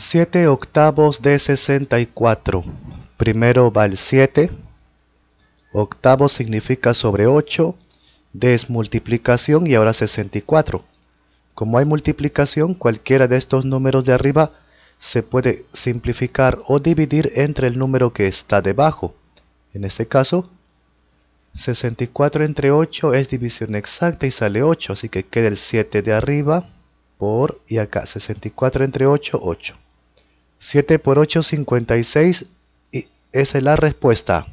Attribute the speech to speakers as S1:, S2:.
S1: 7 octavos de 64. Primero va el 7. Octavo significa sobre 8. Desmultiplicación y ahora 64. Como hay multiplicación, cualquiera de estos números de arriba se puede simplificar o dividir entre el número que está debajo. En este caso, 64 entre 8 es división exacta y sale 8, así que queda el 7 de arriba por y acá 64 entre 8, 8. 7 por 8, 56 y esa es la respuesta.